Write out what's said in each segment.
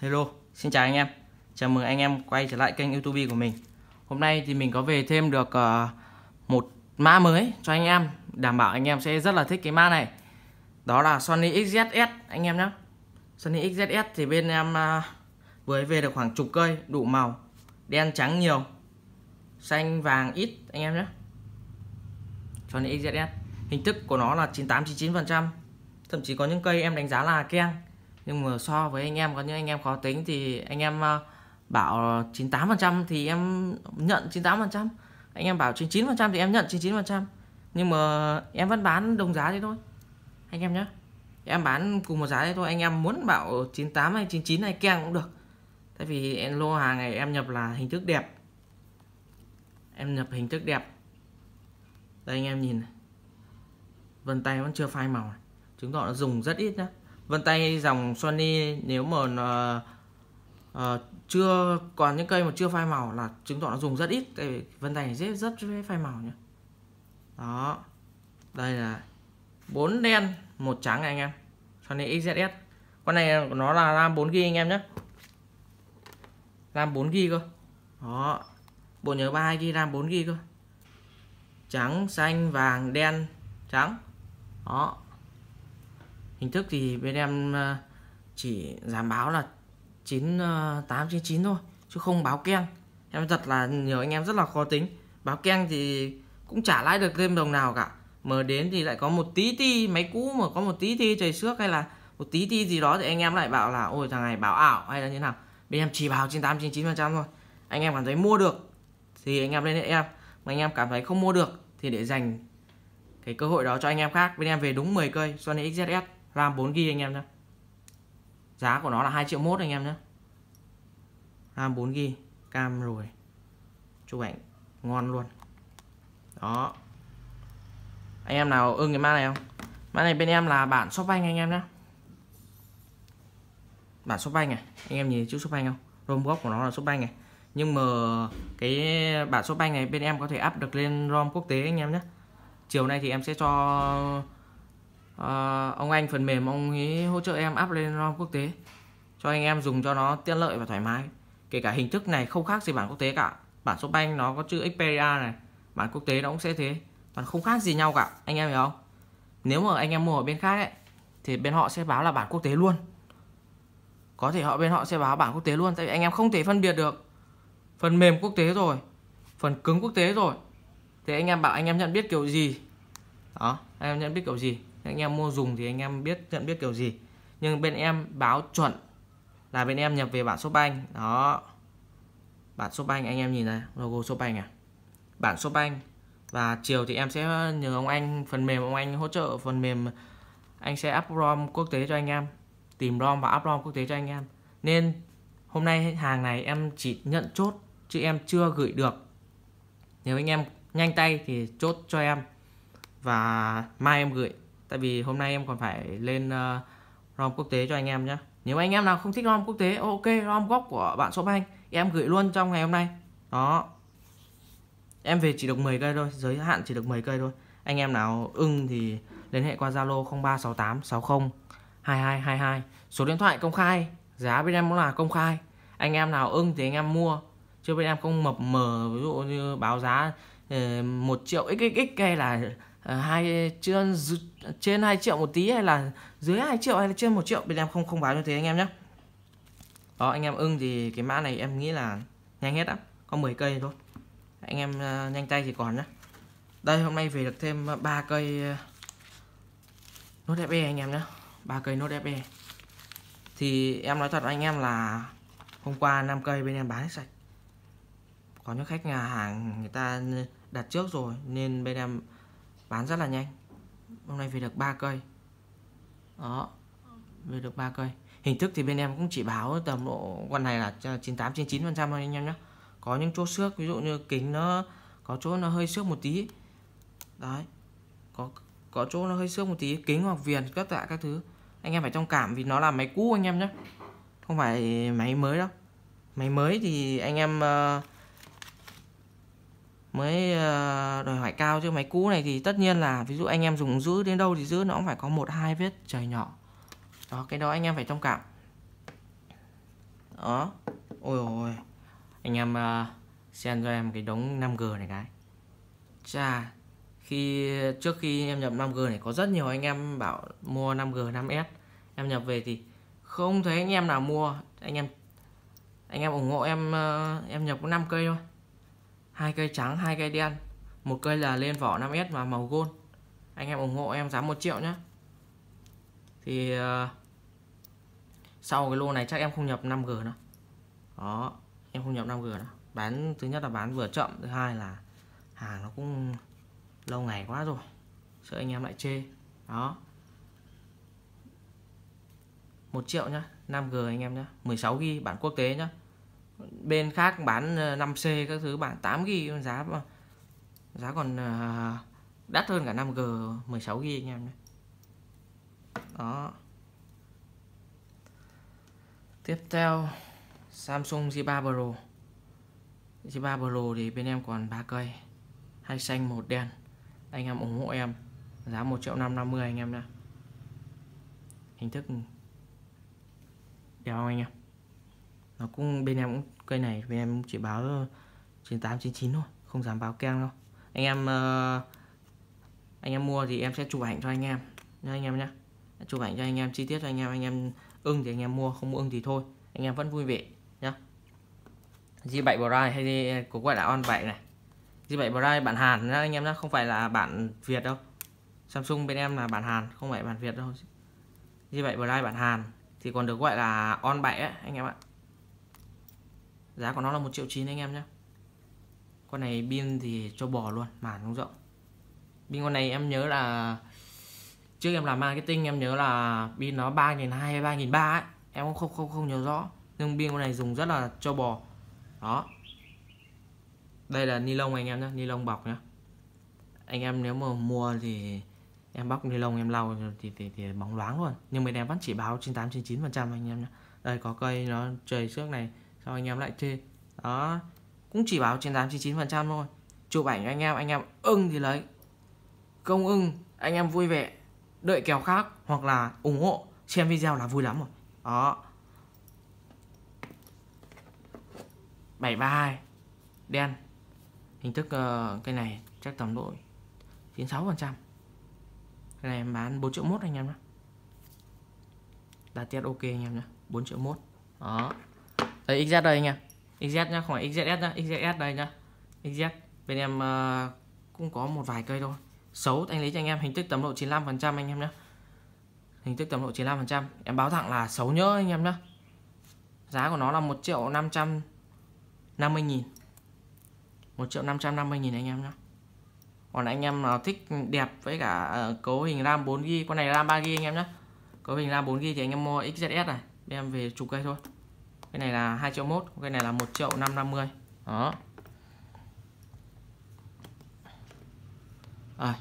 Hello, xin chào anh em Chào mừng anh em quay trở lại kênh youtube của mình Hôm nay thì mình có về thêm được ờ, một mã mới cho anh em Đảm bảo anh em sẽ rất là thích cái mã này Đó là Sony XZS anh em nhé Sony XZS thì bên em ờ, vừa về được khoảng chục cây đủ màu Đen trắng nhiều Xanh vàng ít anh em nhé Sony XZS Hình thức của nó là 98-99% Thậm chí có những cây em đánh giá là keng nhưng mà so với anh em có những anh em khó tính thì anh em ờ, bảo 98% thì em nhận 98% anh em bảo 99% thì em nhận 99% nhưng mà em vẫn bán đồng giá thế thôi anh em nhé em bán cùng một giá thế thôi anh em muốn bảo 98 hay 99 hay keng cũng được tại vì em lô hàng này em nhập là hình thức đẹp em nhập hình thức đẹp đây anh em nhìn này vân tay vẫn chưa phai màu này. chứng tỏ nó dùng rất ít nhá vân tay dòng Sony nếu mà nó, uh, chưa còn những cây mà chưa phai màu là chứng tỏ nó dùng rất ít tại vì vân tay dễ rất dễ phai màu nhé đó đây là bốn đen một trắng anh em Sony XZS con này nó là RAM 4GB anh em nhé RAM 4GB cơ đó bộ nhớ 32GB RAM 4GB cơ trắng xanh vàng đen trắng đó hình thức thì bên em ờ, chỉ giảm báo là 9899 ờ, thôi chứ không báo keng em thật là nhiều anh em rất là khó tính báo keng thì cũng trả lãi được thêm đồng nào cả mở đến thì lại có một tí ti máy cũ mà có một tí ti trời xước hay là một tí ti gì đó thì anh em lại bảo là ôi thằng này báo ảo hay là như nào bên em chỉ báo phần trăm thôi anh em cảm thấy mua được thì anh em lên em mà anh em cảm thấy không mua được thì để dành cái cơ hội đó cho anh em khác bên em về đúng 10 cây Sony XZS RAM 4GB anh em nhé Giá của nó là 2 triệu mốt anh em nhé RAM 4GB Cam rồi Chụp ảnh ngon luôn Đó Anh em nào ưng cái mã này không Mã này bên em là bản Shopbank anh em nhé Bản Shopbank này Anh em nhìn chữ Shopbank không ROM gốc của nó là Shopbank này nhưng mà cái bản Shopbank này bên em có thể up được lên ROM quốc tế anh em nhé chiều nay thì em sẽ cho à, ông anh phần mềm ông ấy hỗ trợ em up lên ROM quốc tế cho anh em dùng cho nó tiện lợi và thoải mái kể cả hình thức này không khác gì bản quốc tế cả bản số banh nó có chữ Xperia này bản quốc tế nó cũng sẽ thế còn không khác gì nhau cả anh em hiểu không nếu mà anh em mua ở bên khác ấy thì bên họ sẽ báo là bản quốc tế luôn có thể họ bên họ sẽ báo bản quốc tế luôn tại vì anh em không thể phân biệt được phần mềm quốc tế rồi phần cứng quốc tế rồi thì anh em bảo anh em nhận biết kiểu gì đó anh em nhận biết kiểu gì anh em mua dùng thì anh em biết nhận biết kiểu gì nhưng bên em báo chuẩn là bên em nhập về bản shopbank đó bản shopbank anh em nhìn này logo shopbank à bản shopbank và chiều thì em sẽ nhờ ông anh phần mềm ông anh hỗ trợ phần mềm anh sẽ up rom quốc tế cho anh em tìm rom và up rom quốc tế cho anh em nên hôm nay hàng này em chỉ nhận chốt chứ em chưa gửi được nếu anh em nhanh tay thì chốt cho em và mai em gửi tại vì hôm nay em còn phải lên uh, rom quốc tế cho anh em nhé nếu anh em nào không thích rom quốc tế ok rom gốc của bạn shop anh em gửi luôn trong ngày hôm nay đó em về chỉ được 10 cây thôi giới hạn chỉ được 10 cây thôi anh em nào ưng thì liên hệ qua zalo 0368 60 2222 số điện thoại công khai giá bên em cũng là công khai anh em nào ưng thì anh em mua chứ bên em không mập mờ ví dụ như báo giá ờ, một triệu xxx hay là Ờ, hai trên trên 2 triệu một tí hay là dưới 2 triệu hay là trên 1 triệu bên em không không báo như thế anh em nhé đó anh em ưng thì cái mã này em nghĩ là nhanh hết á có 10 cây thôi anh em uh, nhanh tay thì còn nhá đây hôm nay về được thêm ba cây uh, nốt FE anh em nhé ba cây nốt FE thì em nói thật anh em là hôm qua 5 cây bên em bán hết sạch có những khách nhà hàng người ta đặt trước rồi nên bên em bán rất là nhanh hôm nay về được 3 cây đó về được 3 cây hình thức thì bên em cũng chỉ báo tầm độ con này là 98 99 phần trăm anh em nhé có những chỗ xước ví dụ như kính nó có chỗ nó hơi xước một tí đấy có có chỗ nó hơi xước một tí kính hoặc viền các tạ các thứ anh em phải thông cảm vì nó là máy cũ anh em nhé không phải máy mới đâu máy mới thì anh em uh, mới ờ, đòi hỏi cao chứ máy cũ này thì tất nhiên là ví dụ anh em dùng giữ đến đâu thì giữ nó cũng phải có một hai vết trời nhỏ đó cái đó anh em phải thông cảm đó ôi ôi anh em uh, xem cho em cái đống 5G này cái chà khi trước khi em nhập 5G này có rất nhiều anh em bảo mua 5G 5S em nhập về thì không thấy anh em nào mua anh em anh em ủng hộ em uh, em nhập có 5 cây thôi hai cây trắng hai cây đen một cây là lên vỏ 5S và màu gold anh em ủng hộ em giá 1 triệu nhé thì uh, sau cái lô này chắc em không nhập 5G nữa đó em không nhập 5G nữa bán thứ nhất là bán vừa chậm thứ hai là hàng nó cũng lâu ngày quá rồi sợ anh em lại chê đó 1 triệu nhá 5G anh em nhá 16 gb bản quốc tế nhá bên khác bán 5C ờ, các thứ bản 8GB giá giá còn ờ, đắt hơn cả 5G 16GB anh em nhé. Đó. Tiếp theo Samsung J3 Pro. J3 Pro thì bên em còn 3 cây. Hai xanh một đen. Anh em ủng hộ em. Giá 1 triệu 550 anh em nha. Hình thức đeo anh em nó cũng bên em cũng cây này bên em chỉ báo trên tám chín chín thôi không dám báo keng đâu anh em uh, anh em mua thì em sẽ chụp ảnh cho anh em nha anh em nhé chụp ảnh cho anh em chi tiết cho anh em anh em ưng thì anh em mua không ưng thì thôi anh em vẫn vui vẻ nhá G7 Bri hay gì cũng gọi là on vậy này G7 Bri bản Hàn nhá anh em nhá không phải là bản Việt đâu Samsung bên em là bản Hàn không phải bản Việt đâu G7 Bri bản Hàn thì còn được gọi là on 7 ấy anh em ạ giá của nó là một triệu chín anh em nhé con này pin thì cho bò luôn màn không rộng pin con này em nhớ là trước em làm marketing em nhớ là pin nó ba nghìn hai ba nghìn ba ấy em cũng không không không nhớ rõ nhưng pin con này dùng rất là cho bò đó đây là ni lông anh em nhé ni lông bọc nhé anh em nếu mà mua thì em bóc ni lông em lau thì, thì, thì bóng loáng luôn nhưng mà em vẫn chỉ báo 98 99 phần trăm anh em nhé đây có cây nó trời trước này xong anh em lại chê đó cũng chỉ báo 98 99% thôi chụp ảnh anh em anh em ưng thì lấy công ưng anh em vui vẻ đợi kèo khác hoặc là ủng hộ xem video là vui lắm rồi đó 732 đen hình thức uh, cái này chắc tầm độ 96 phần trăm cái này em bán 4 triệu mốt anh em nhé đặt tiết ok anh em nhé 4 triệu mốt đó Đấy XZ đây anh em. XZ nhá, không phải XZS nhá, XZS đây nhá. XZ. Bên em uh, cũng có một vài cây thôi. Xấu anh lấy cho anh em hình thức tầm độ 95% anh em nhá. Hình thức tầm độ 95%. Em báo thẳng là xấu nhớ anh em nhá. Giá của nó là 1 triệu 550 nghìn 1 triệu 550 nghìn anh em nhá. Còn anh em nào ờ, thích đẹp với cả ờ, cấu hình RAM 4GB, con này RAM 3GB anh em nhá. Cấu hình RAM 4GB thì anh em mua XZS này, em về chụp cây thôi cái này là 2 triệu mốt cái này là 1 triệu 550 đó à,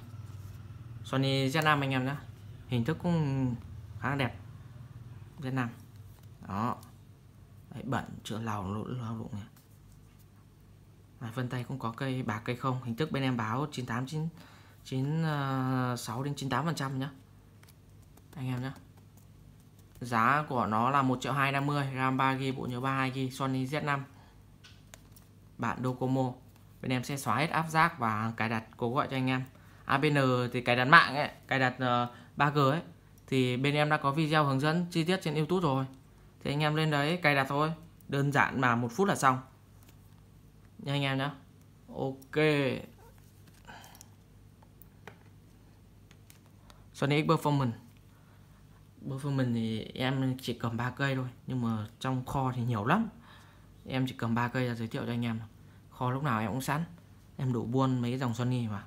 Sony Z5 anh em nhé hình thức cũng khá là đẹp Z5 đó Đấy, bẩn chữa lào lộn lộn lộn này à, vân tay cũng có cây bạc cây không hình thức bên em báo 98 9 96 đến 98 phần trăm nhá anh em nhé giá của nó là 1 triệu 250 RAM 3GB bộ nhớ 32GB Sony Z5 bản Docomo bên em sẽ xóa hết áp giác và cài đặt cố gọi cho anh em APN thì cài đặt mạng ấy, cài đặt uh, ờ, 3G ấy thì bên em đã có video hướng dẫn chi tiết trên YouTube rồi thì anh em lên đấy cài đặt thôi đơn giản mà một phút là xong nha anh em nhé ok Sony X Performance đối phương mình thì em chỉ cầm ba cây thôi nhưng mà trong kho thì nhiều lắm em chỉ cầm ba cây ra giới thiệu cho anh em kho lúc nào em cũng sẵn em đủ buôn mấy dòng Sony mà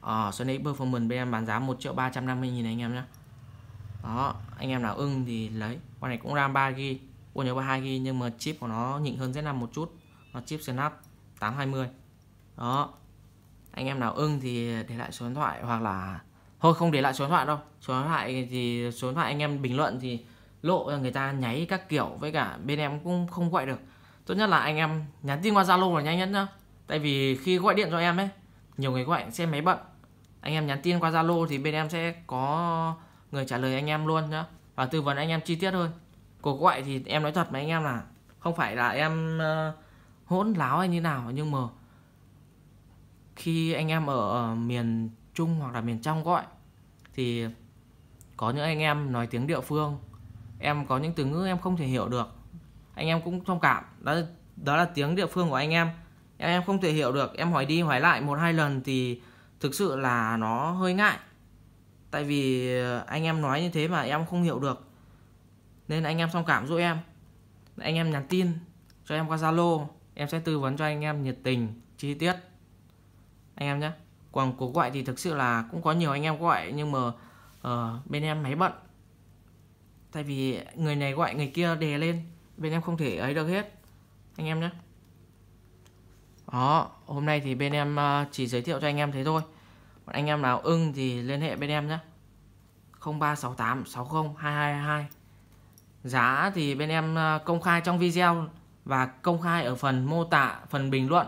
à, Sony Performance bên em bán giá 1 triệu 350 nghìn anh em nhé đó anh em nào ưng thì lấy con này cũng RAM 3GB bộ nhớ 32GB nhưng mà chip của nó nhịn hơn rất là một chút nó chip Snap 820 đó anh em nào ưng thì để lại số điện thoại hoặc là thôi không để lại số điện thoại đâu số điện thoại thì số điện thoại anh em bình luận thì lộ người ta nháy các kiểu với cả bên em cũng không gọi được tốt nhất là anh em nhắn tin qua zalo là nhanh nhất nhá tại vì khi gọi điện cho em ấy nhiều người gọi sẽ máy bận anh em nhắn tin qua zalo thì bên em sẽ có người trả lời anh em luôn nhá và tư vấn anh em chi tiết hơn cuộc gọi thì em nói thật với anh em là không phải là em ờ, hỗn láo hay như nào nhưng mà khi anh em ở miền Trung hoặc là miền trong gọi thì có những anh em nói tiếng địa phương em có những từ ngữ em không thể hiểu được anh em cũng thông cảm đó đó là tiếng địa phương của anh em em em không thể hiểu được em hỏi đi hỏi lại một hai lần thì thực sự là nó hơi ngại tại vì anh em nói như thế mà em không hiểu được nên anh em thông cảm giúp em anh em nhắn tin cho em qua zalo em sẽ tư vấn cho anh em nhiệt tình chi tiết anh em nhé còn cuộc gọi thì thực sự là cũng có nhiều anh em gọi nhưng mà uh, bên em máy bận tại vì người này gọi người kia đè lên bên em không thể ấy được hết anh em nhé đó hôm nay thì bên em ờ, chỉ giới thiệu cho anh em thế thôi còn anh em nào ưng thì liên hệ bên em nhé 0368 60 giá thì bên em ờ, công khai trong video và công khai ở phần mô tả phần bình luận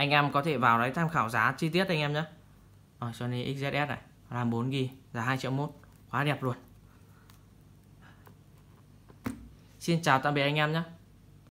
anh em có thể vào đấy tham khảo giá chi tiết anh em nhé ở Sony XZS này RAM 4GB giá 2 triệu mốt quá đẹp luôn Xin chào tạm biệt anh em nhé